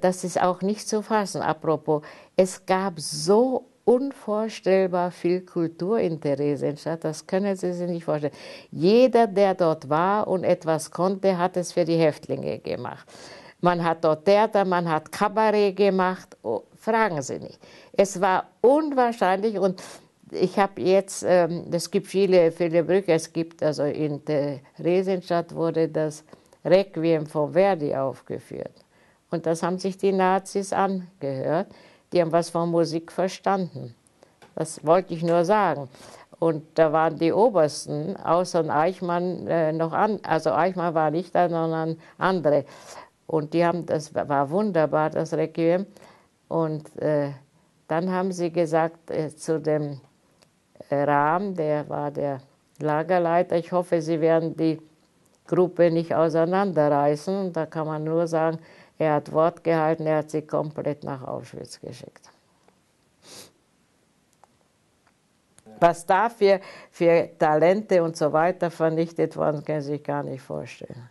das ist auch nicht zu fassen. Apropos, es gab so unvorstellbar viel Kultur in Theresienstadt, das können Sie sich nicht vorstellen. Jeder, der dort war und etwas konnte, hat es für die Häftlinge gemacht. Man hat dort Theater, man hat Kabarett gemacht, oh, fragen Sie nicht. Es war unwahrscheinlich und ich habe jetzt, ähm, es gibt viele, viele Brücke, es gibt also in Theresienstadt wurde das Requiem von Verdi aufgeführt. Und das haben sich die Nazis angehört. Die haben was von Musik verstanden. Das wollte ich nur sagen. Und da waren die Obersten, außer Eichmann äh, noch an, also Eichmann war nicht da, sondern andere. Und die haben, das war wunderbar, das Requiem. Und äh, dann haben sie gesagt äh, zu dem äh, Rahm, der war der Lagerleiter, ich hoffe, sie werden die Gruppe nicht auseinanderreißen. da kann man nur sagen, er hat Wort gehalten, er hat sie komplett nach Auschwitz geschickt. Was da für, für Talente und so weiter vernichtet worden, können Sie sich gar nicht vorstellen.